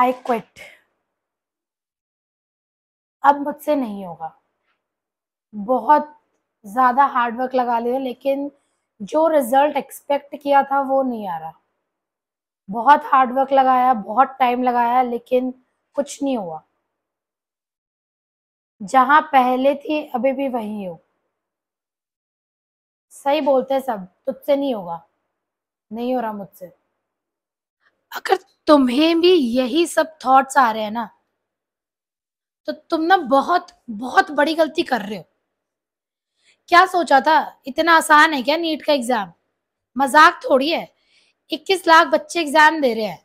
I quit अब मुझसे नहीं होगा बहुत ज़्यादा हार्डवर्क लगा लिया लेकिन जो रिजल्ट एक्सपेक्ट किया था वो नहीं आ रहा बहुत हार्डवर्क लगाया बहुत टाइम लगाया लेकिन कुछ नहीं हुआ जहाँ पहले थी अभी भी वही हो सही बोलते सब तुझसे नहीं होगा नहीं हो रहा मुझसे अगर तुम्हें भी यही सब थॉट्स आ रहे हैं ना तो तुम ना बहुत बहुत बड़ी गलती कर रहे हो क्या सोचा था इतना आसान है क्या नीट का एग्जाम मजाक थोड़ी है 21 लाख बच्चे एग्जाम दे रहे हैं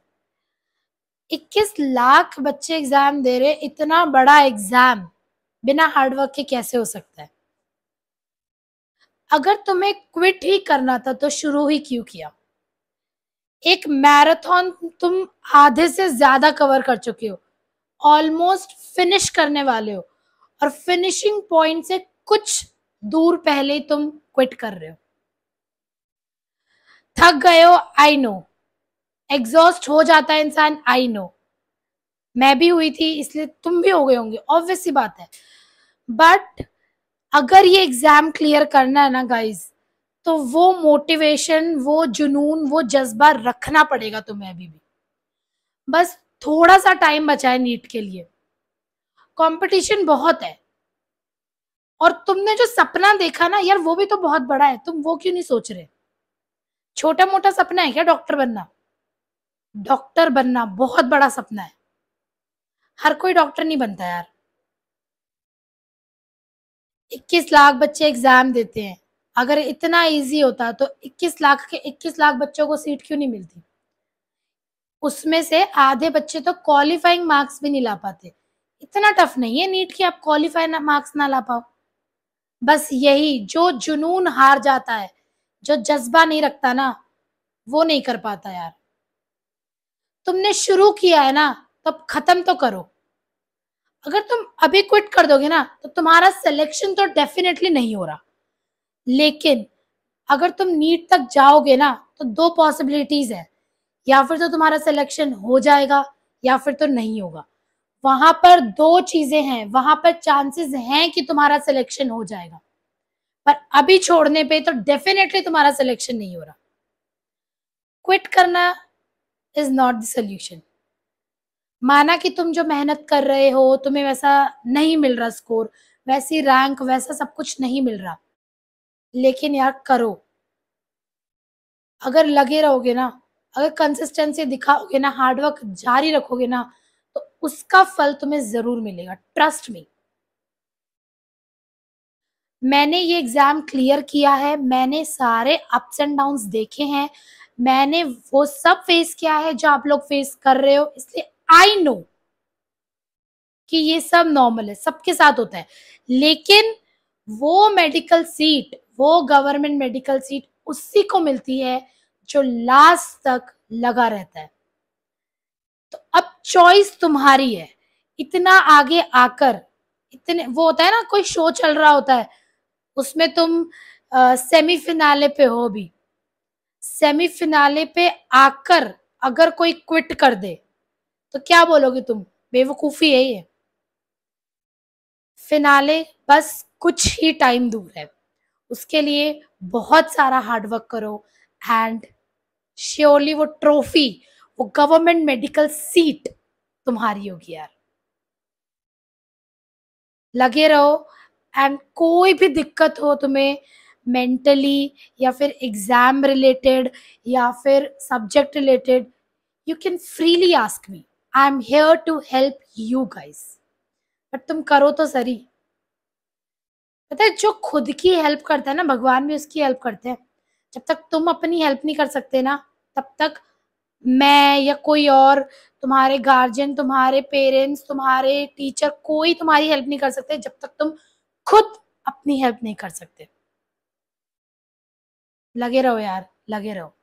21 लाख बच्चे एग्जाम दे रहे इतना बड़ा एग्जाम बिना हार्डवर्क के कैसे हो सकता है अगर तुम्हें क्विट ही करना था तो शुरू ही क्यों किया एक मैराथन तुम आधे से ज्यादा कवर कर चुके हो ऑलमोस्ट फिनिश करने वाले हो और फिनिशिंग पॉइंट से कुछ दूर पहले ही तुम क्विट कर रहे हो थक गए हो आई नो एग्जॉस्ट हो जाता है इंसान आई नो मैं भी हुई थी इसलिए तुम भी हो गए होंगे ऑब्वियस सी बात है बट अगर ये एग्जाम क्लियर करना है ना गाइज तो वो मोटिवेशन वो जुनून वो जज्बा रखना पड़ेगा तुम्हें अभी भी बस थोड़ा सा टाइम बचा है नीट के लिए कंपटीशन बहुत है और तुमने जो सपना देखा ना यार वो भी तो बहुत बड़ा है तुम वो क्यों नहीं सोच रहे छोटा मोटा सपना है क्या डॉक्टर बनना डॉक्टर बनना बहुत बड़ा सपना है हर कोई डॉक्टर नहीं बनता यार 21 लाख बच्चे एग्जाम देते हैं अगर इतना इजी होता तो 21 लाख के 21 लाख बच्चों को सीट क्यों नहीं मिलती उसमें से आधे बच्चे तो क्वालिफाइंग मार्क्स भी नहीं ला पाते इतना टफ नहीं है नीट की आप क्वालिफाइंग मार्क्स ना ला पाओ बस यही जो जुनून हार जाता है जो जज्बा नहीं रखता ना वो नहीं कर पाता यार तुमने शुरू किया है ना तब तो खत्म तो करो अगर तुम अभी क्विट कर दोगे ना तो तुम्हारा सिलेक्शन तो डेफिनेटली नहीं हो रहा लेकिन अगर तुम नीट तक जाओगे ना तो दो पॉसिबिलिटीज है या फिर तो तुम्हारा सिलेक्शन हो जाएगा या फिर तो नहीं होगा वहां पर दो चीजें हैं वहां पर चांसेस हैं कि तुम्हारा सिलेक्शन हो जाएगा पर अभी छोड़ने पे तो डेफिनेटली तुम्हारा सिलेक्शन नहीं हो रहा क्विट करना इज नॉट द सोल्यूशन माना कि तुम जो मेहनत कर रहे हो तुम्हें वैसा नहीं मिल रहा स्कोर वैसी रैंक वैसा सब कुछ नहीं मिल रहा लेकिन यार करो अगर लगे रहोगे ना अगर कंसिस्टेंसी दिखाओगे ना हार्डवर्क जारी रखोगे ना तो उसका फल तुम्हें जरूर मिलेगा ट्रस्ट में मैंने ये एग्जाम क्लियर किया है मैंने सारे अप्स एंड डाउन देखे हैं मैंने वो सब फेस किया है जो आप लोग फेस कर रहे हो इसलिए आई नो कि ये सब नॉर्मल है सबके साथ होता है लेकिन वो मेडिकल सीट वो गवर्नमेंट मेडिकल सीट उसी को मिलती है जो लास्ट तक लगा रहता है तो अब चॉइस तुम्हारी है इतना आगे आकर इतने वो होता है ना कोई शो चल रहा होता है उसमें तुम सेमीफिनाले पे हो भी सेमीफिनाले पे आकर अगर कोई क्विट कर दे तो क्या बोलोगे तुम बेवकूफी है ये फिनाले बस कुछ ही टाइम दूर है उसके लिए बहुत सारा हार्डवर्क करो एंड श्योरली वो ट्रॉफी वो गवर्नमेंट मेडिकल सीट तुम्हारी होगी यार लगे रहो एंड कोई भी दिक्कत हो तुम्हें मेंटली या फिर एग्जाम रिलेटेड या फिर subject related you can freely ask me I am here to help you guys but तुम करो तो सरी पता है जो खुद की हेल्प करता है ना भगवान भी उसकी हेल्प करते हैं जब तक तुम अपनी हेल्प नहीं कर सकते ना तब तक मैं या कोई और तुम्हारे गार्जियन तुम्हारे पेरेंट्स तुम्हारे टीचर कोई तुम्हारी हेल्प नहीं कर सकते जब तक तुम खुद अपनी हेल्प नहीं कर सकते लगे रहो यार लगे रहो